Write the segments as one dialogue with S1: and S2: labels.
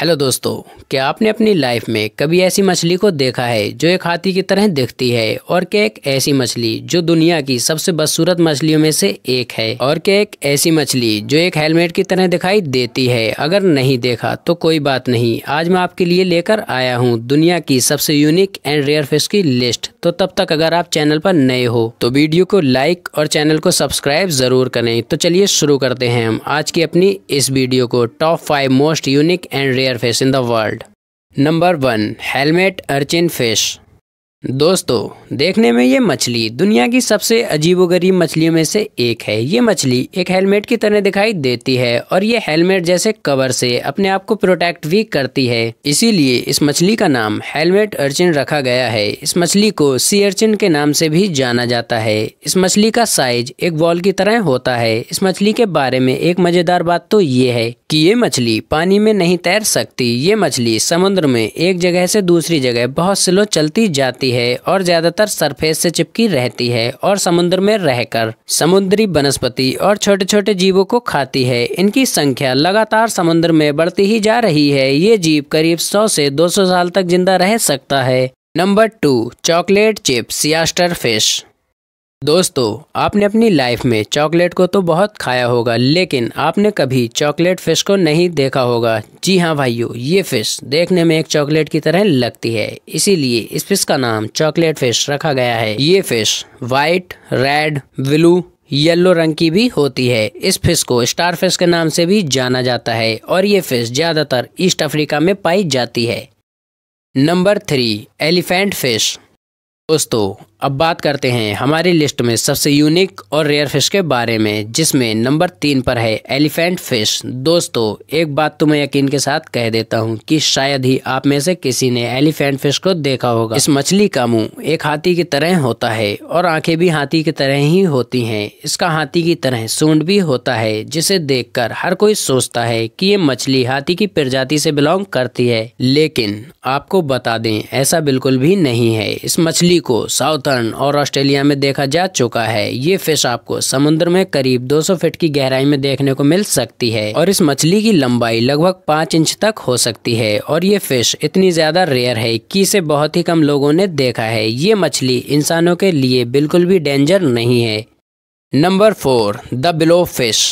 S1: hello दोस्तों क्या आपने अपनी लाइफ में कभी ऐसी मछली को देखा है जो एक हाथी की तरह दिखती है और क्या एक ऐसी मछली जो दुनिया की सबसे बदसूरत मछलियों में से एक है और क्या एक ऐसी मछली जो एक हेलमेट की तरह दिखाई देती है अगर नहीं देखा तो कोई बात नहीं आज मैं आपके लिए लेकर आया हूँ दुनिया की सबसे यूनिक एंड रेयर फिश की लिस्ट तो तब तक अगर आप चैनल पर नए हो तो वीडियो को लाइक और चैनल को सब्सक्राइब जरूर करें तो चलिए शुरू करते हैं हम आज की अपनी इस वीडियो को top five most unique and rare fish in the world number one helmet urchin fish दोस्तों देखने में ये मछली दुनिया की सबसे अजीबोगरीब मछलियों में से एक है ये मछली एक हेलमेट की तरह दिखाई देती है और ये हेलमेट जैसे कवर से अपने आप को प्रोटेक्ट भी करती है इसीलिए इस मछली का नाम हेलमेट अर्चिन रखा गया है इस मछली को सी अर्चिन के नाम से भी जाना जाता है इस मछली का साइज एक बॉल की तरह होता है इस मछली के बारे में एक मजेदार बात तो ये है कि ये मछली पानी में नहीं तैर सकती ये मछली समुद्र में एक जगह से दूसरी जगह बहुत स्लो चलती जाती है और ज़्यादातर सरफेस से चिपकी रहती है और समुद्र में रहकर समुद्री वनस्पति और छोटे छोटे जीवों को खाती है इनकी संख्या लगातार समुद्र में बढ़ती ही जा रही है ये जीव करीब सौ से दो साल तक जिंदा रह सकता है नंबर टू चॉकलेट चिप्स यास्टर फिश दोस्तों आपने अपनी लाइफ में चॉकलेट को तो बहुत खाया होगा लेकिन आपने कभी चॉकलेट फिश को नहीं देखा होगा जी हाँ भाइयों ये फिश देखने में एक चॉकलेट की तरह लगती है इसीलिए इस फिश का नाम चॉकलेट फिश रखा गया है ये fish white red blue yellow रंग की भी होती है इस फिश को स्टार फिश के नाम से भी जाना जाता है और ये फिश ज़्यादातर ईस्ट अफ्रीका में पाई जाती है नंबर थ्री एलिफेंट फिश दोस्तों अब बात करते हैं हमारी लिस्ट में सबसे यूनिक और रेयर फिश के बारे में जिसमें नंबर तीन पर है एलिफेंट फिश दोस्तों एक बात तो मैं यकीन के साथ कह देता हूँ कि शायद ही आप में से किसी ने एलिफेंट फिश को देखा होगा इस मछली का मुंह एक हाथी की तरह होता है और आंखें भी हाथी की तरह ही होती है इसका हाथी की तरह सूंड भी होता है जिसे देख हर कोई सोचता है की ये मछली हाथी की प्रजाति से बिलोंग करती है लेकिन आपको बता दें ऐसा बिल्कुल भी नहीं है इस मछली मछली को साउथर्न और ऑस्ट्रेलिया में देखा जा चुका है ये फिश आपको समुद्र में करीब 200 फीट की गहराई में देखने को मिल सकती है और इस मछली की लंबाई लगभग पाँच इंच तक हो सकती है और ये फिश इतनी ज्यादा रेयर है कि इसे बहुत ही कम लोगों ने देखा है ये मछली इंसानों के लिए बिल्कुल भी डेंजर नहीं है number four the blow fish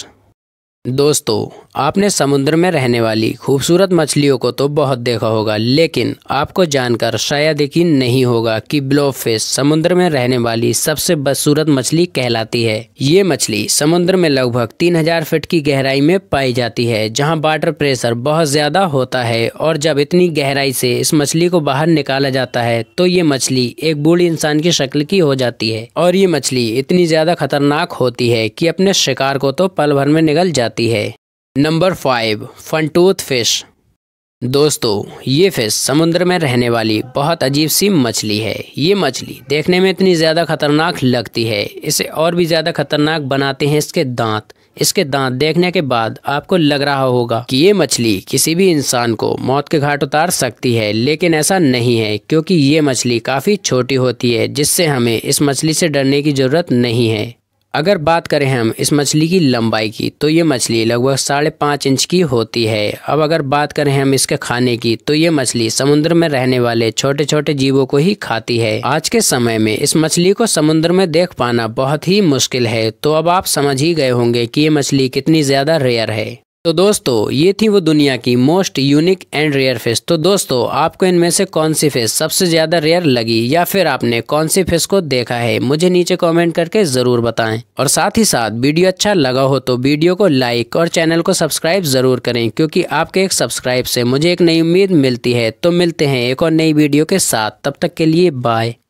S1: दोस्तों आपने समुद्र में रहने वाली खूबसूरत मछलियों को तो बहुत देखा होगा लेकिन आपको जानकर शायद यकीन नहीं होगा कि ब्लो फिश समुद्र में रहने वाली सबसे बदसूरत मछली कहलाती है ये मछली समुद्र में लगभग 3000 फीट की गहराई में पाई जाती है जहाँ वाटर प्रेशर बहुत ज्यादा होता है और जब इतनी गहराई से इस मछली को बाहर निकाला जाता है तो ये मछली एक बूढ़ी इंसान की शक्ल की हो जाती है और ये मछली इतनी ज्यादा खतरनाक होती है की अपने शिकार को तो पल भर में निकल जाती है नंबर फाइव फनटूथ फिश दोस्तों ये फिश समुद्र में रहने वाली बहुत अजीब सी मछली है ये मछली देखने में इतनी ज़्यादा खतरनाक लगती है इसे और भी ज़्यादा खतरनाक बनाते हैं इसके दांत इसके दांत देखने के बाद आपको लग रहा होगा कि ये मछली किसी भी इंसान को मौत के घाट उतार सकती है लेकिन ऐसा नहीं है क्योंकि ये मछली काफ़ी छोटी होती है जिससे हमें इस मछली से डरने की ज़रूरत नहीं है अगर बात करें हम इस मछली की लंबाई की तो ये मछली लगभग साढ़े पाँच इंच की होती है अब अगर बात करें हम इसके खाने की तो ये मछली समुद्र में रहने वाले छोटे छोटे जीवों को ही खाती है आज के समय में इस मछली को समुद्र में देख पाना बहुत ही मुश्किल है तो अब आप समझ ही गए होंगे कि ये मछली कितनी ज्यादा रेयर है तो दोस्तों ये थी वो दुनिया की most unique and rare fish तो दोस्तों आपको इनमें से कौन सी फिश सबसे ज़्यादा रेयर लगी या फिर आपने कौन सी फिश को देखा है मुझे नीचे कमेंट करके ज़रूर बताएं और साथ ही साथ वीडियो अच्छा लगा हो तो वीडियो को लाइक और चैनल को सब्सक्राइब ज़रूर करें क्योंकि आपके एक सब्सक्राइब से मुझे एक नई उम्मीद मिलती है तो मिलते हैं एक और नई वीडियो के साथ तब तक के लिए बाय